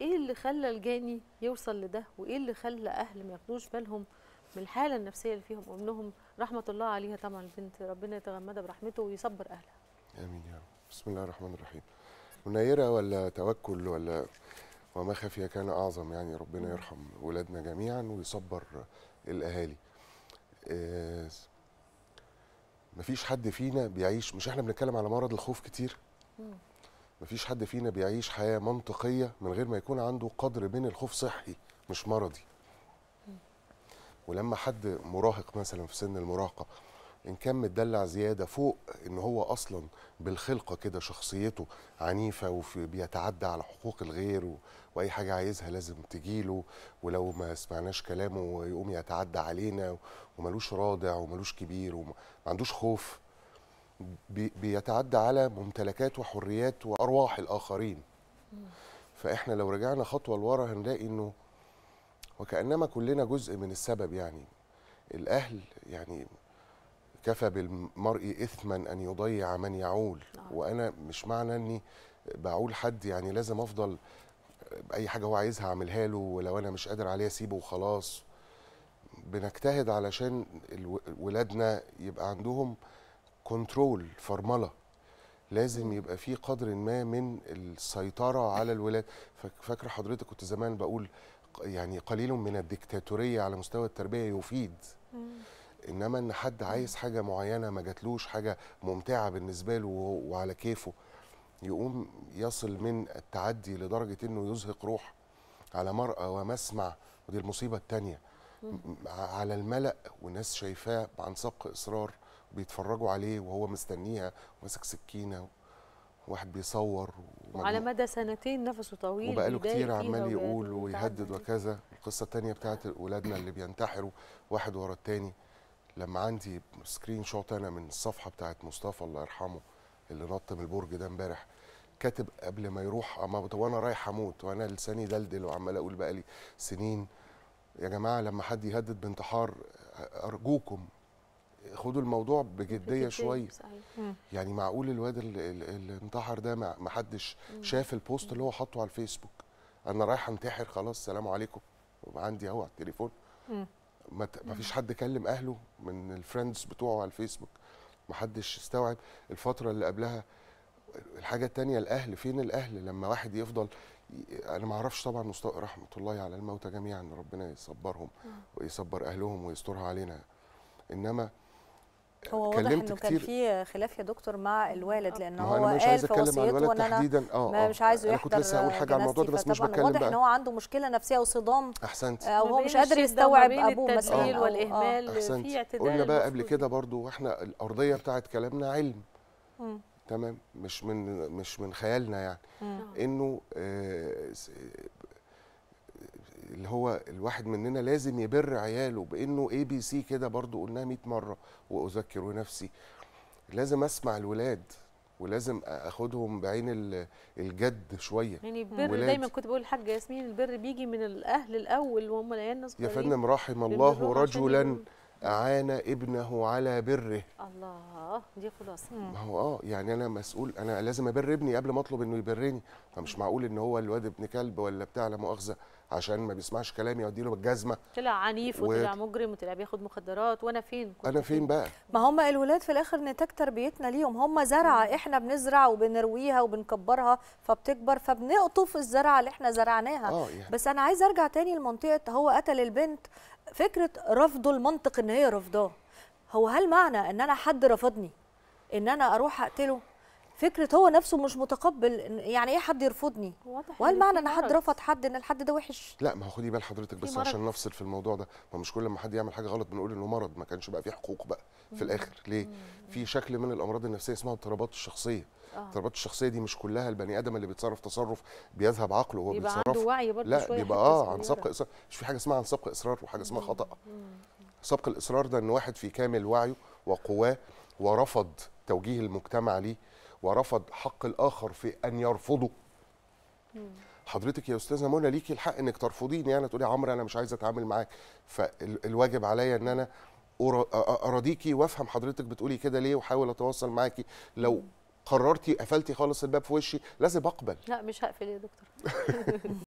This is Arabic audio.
ايه اللي خلى الجاني يوصل لده وايه اللي خلى اهل ما ياخدوش بالهم من الحاله النفسيه اللي فيهم ابنهم رحمه الله عليها طبعا البنت ربنا يتغمدها برحمته ويصبر اهلها امين يا رب بسم الله الرحمن الرحيم منيره ولا توكل ولا وما خفي كان اعظم يعني ربنا يرحم اولادنا جميعا ويصبر الاهالي إيه مفيش حد فينا بيعيش مش احنا بنتكلم على مرض الخوف كتير مم. مفيش حد فينا بيعيش حياه منطقيه من غير ما يكون عنده قدر من الخوف صحي مش مرضي ولما حد مراهق مثلا في سن المراهقه ان كان متدلع زياده فوق ان هو اصلا بالخلقه كده شخصيته عنيفه وبيتعدى على حقوق الغير و... واي حاجه عايزها لازم تجيله ولو ما سمعناش كلامه يقوم يتعدى علينا وملوش رادع وملوش كبير وما عندوش خوف بيتعدى على ممتلكات وحريات وارواح الاخرين فاحنا لو رجعنا خطوه لورا هنلاقي انه وكانما كلنا جزء من السبب يعني الاهل يعني كفى بالمرء اثما ان يضيع من يعول آه. وانا مش معنى اني بعول حد يعني لازم افضل اي حاجه هو عايزها اعملها له ولو انا مش قادر عليه اسيبه وخلاص بنجتهد علشان ولادنا يبقى عندهم كنترول فرمله لازم يبقى في قدر ما من السيطره على الولاد فاكره حضرتك كنت زمان بقول يعني قليل من الديكتاتوريه على مستوى التربيه يفيد انما ان حد عايز حاجه معينه ما جاتلوش حاجه ممتعه بالنسبه له وعلى كيفه يقوم يصل من التعدي لدرجه انه يزهق روح على مرأى ومسمع ودي المصيبه الثانيه على الملأ والناس شايفاه عن سبق اصرار بيتفرجوا عليه وهو مستنيها وماسك سكينه واحد بيصور وعلى مدى سنتين نفسه طويل وبقاله كتير عمال يقول ويهدد وكذا القصه الثانيه بتاعت اولادنا اللي بينتحروا واحد ورا الثاني لما عندي سكرين شوت انا من الصفحه بتاعت مصطفى الله يرحمه اللي نط من البرج ده امبارح كاتب قبل ما يروح اما وانا رايح اموت وانا لساني دلدل وعمال اقول بقالي سنين يا جماعه لما حد يهدد بانتحار ارجوكم خدوا الموضوع بجديه شويه يعني معقول الواد اللي انتحر ده ما حدش شاف البوست اللي هو حاطه على الفيسبوك انا رايح انتحر خلاص سلام عليكم عندي اهو على التليفون ما فيش حد كلم اهله من الفريندز بتوعه على الفيسبوك ما حدش استوعب الفتره اللي قبلها الحاجه الثانيه الاهل فين الاهل لما واحد يفضل انا ما اعرفش طبعا مستوى رحمه الله على الموتى جميعا ربنا يصبرهم ويصبر اهلهم ويسترها علينا انما هو واضح انه كان في خلاف يا دكتور مع الوالد لان هو أنا مش قال في وصيته ان انا آه،, آه مش عايزه يحضر انا كنت لسه هقول حاجه على الموضوع ده بس مش بتكلم واضح ان هو عنده مشكله نفسيه وصدام احسنت او آه، هو مش قادر يستوعب ابوه مثلا آه، والاهمال في اعتدال قلنا بقى قبل كده برضو واحنا الارضيه بتاعت كلامنا علم تمام مش من مش من خيالنا يعني انه اللي هو الواحد مننا لازم يبر عياله بانه اي بي سي كده برضو قلناها 100 مره واذكر نفسي لازم اسمع الولاد ولازم اخدهم بعين الجد شويه يعني البر دايما كنت بقول الحاجة ياسمين البر بيجي من الاهل الاول وهم العيال الصغيرين يا فندم رحم الله رجلا اعان ابنه على بره الله دي خلاصه ما هو اه يعني انا مسؤول انا لازم ابر ابني قبل ما اطلب انه يبرني فمش معقول ان هو الواد ابن كلب ولا بتاع لا مؤاخذه عشان ما بيسمعش كلامي اودي له بالجزمه طلع عنيف وطلع مجرم وطلع بياخد مخدرات وانا فين انا فين بقى ما هم الولاد في الاخر نتاج تربيتنا ليهم هم زرعه احنا بنزرع وبنرويها وبنكبرها فبتكبر فبنقطف الزرعه اللي احنا زرعناها آه يعني. بس انا عايزه ارجع تاني لمنطقه هو قتل البنت فكره رفضه المنطق ان هي رفضاه هو هل معنى ان انا حد رفضني ان انا اروح اقتله فكره هو نفسه مش متقبل يعني ايه حد يرفضني وهل معنى ان حد رفض حد ان الحد ده وحش لا ما هو خدي بال حضرتك بس عشان نفصل في الموضوع ده ما مش كل ما حد يعمل حاجه غلط بنقول انه مرض ما كانش بقى فيه حقوق بقى في الاخر ليه في شكل من الامراض النفسيه اسمها اضطرابات الشخصيه اه. اضطرابات الشخصيه دي مش كلها البني ادم اللي بيتصرف تصرف بيذهب عقله وهو بيتصرف عنده وعي برضه لا شويه بيبقى اه عن سبق اصرار مش في حاجه اسمها عن سبق اصرار وحاجه اسمها خطا سبق الاصرار ده ان واحد في كامل وعيه وقواه ورفض توجيه المجتمع ليه ورفض حق الاخر في ان يرفضه حضرتك يا استاذه منى ليكي الحق انك ترفضيني يعني تقولي عمرو انا مش عايزه اتعامل معاك فالواجب عليا ان انا اراضيكي وافهم حضرتك بتقولي كده ليه واحاول اتواصل معاكي لو قررتي قفلتي خالص الباب في وشي لازم اقبل لا مش هقفل يا دكتور